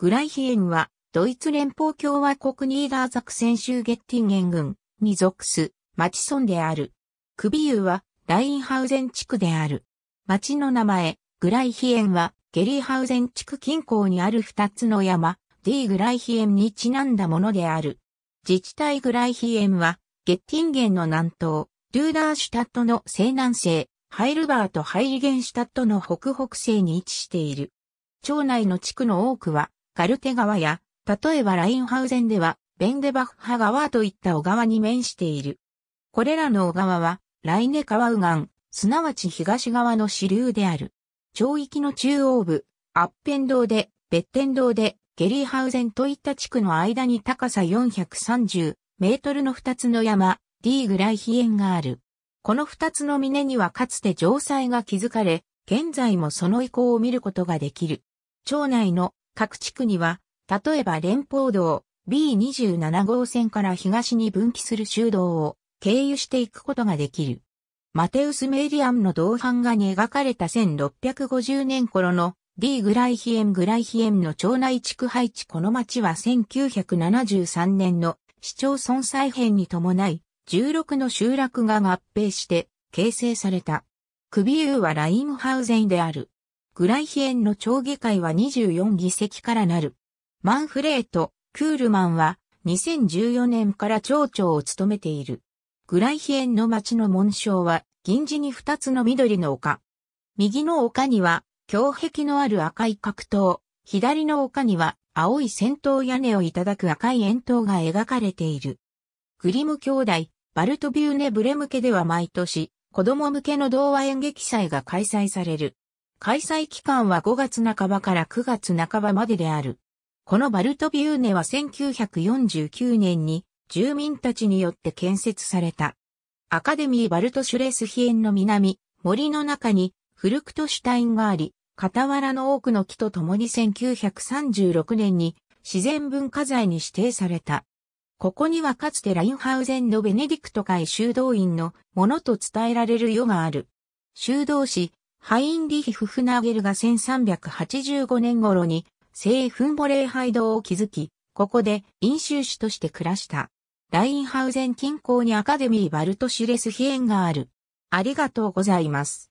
グライヒエンは、ドイツ連邦共和国ニーダーザクセン州ゲッティンゲン郡に属す町村である。クビユはラインハウゼン地区である。町の名前、グライヒエンはゲリーハウゼン地区近郊にある二つの山、ディーグライヒエンにちなんだものである。自治体グライヒエンは、ゲッティンゲンの南東、ルーダーシュタットの西南西、ハイルバーとハイリゲンシュタットの北北西に位置している。町内の地区の多くはガルテ川や、例えばラインハウゼンでは、ベンデバッハ川といった小川に面している。これらの小川は、ライネ川右岸、すなわち東側の支流である。町域の中央部、アッペン道で、ベッテン道で、ゲリーハウゼンといった地区の間に高さ430メートルの2つの山、ディーグライヒエンがある。この2つの峰にはかつて城塞が築かれ、現在もその遺構を見ることができる。町内の各地区には、例えば連邦道 B27 号線から東に分岐する修道を経由していくことができる。マテウス・メイリアムの銅版画に描かれた1650年頃の D グライヒエム・グライヒエムの町内地区配置この町は1973年の市町村再編に伴い16の集落が合併して形成された。クビユーはラインハウゼンである。グライヒエンの町議会は24議席からなる。マンフレート、クールマンは2014年から町長を務めている。グライヒエンの町の紋章は銀地に2つの緑の丘。右の丘には胸壁のある赤い格闘、左の丘には青い戦闘屋根をいただく赤い円筒が描かれている。グリム兄弟、バルトビューネブレム家では毎年、子供向けの童話演劇祭が開催される。開催期間は5月半ばから9月半ばまでである。このバルトビューネは1949年に住民たちによって建設された。アカデミーバルトシュレスヒエンの南、森の中にフルクトシュタインがあり、傍らの多くの木と共に1936年に自然文化財に指定された。ここにはかつてラインハウゼンのベネディクト会修道院のものと伝えられる世がある。修道士、ハインリヒ・フフナーゲルが1385年頃に聖フンボレーを築き、ここで飲酒主として暮らした。ラインハウゼン近郊にアカデミー・バルトシュレスヒエンがある。ありがとうございます。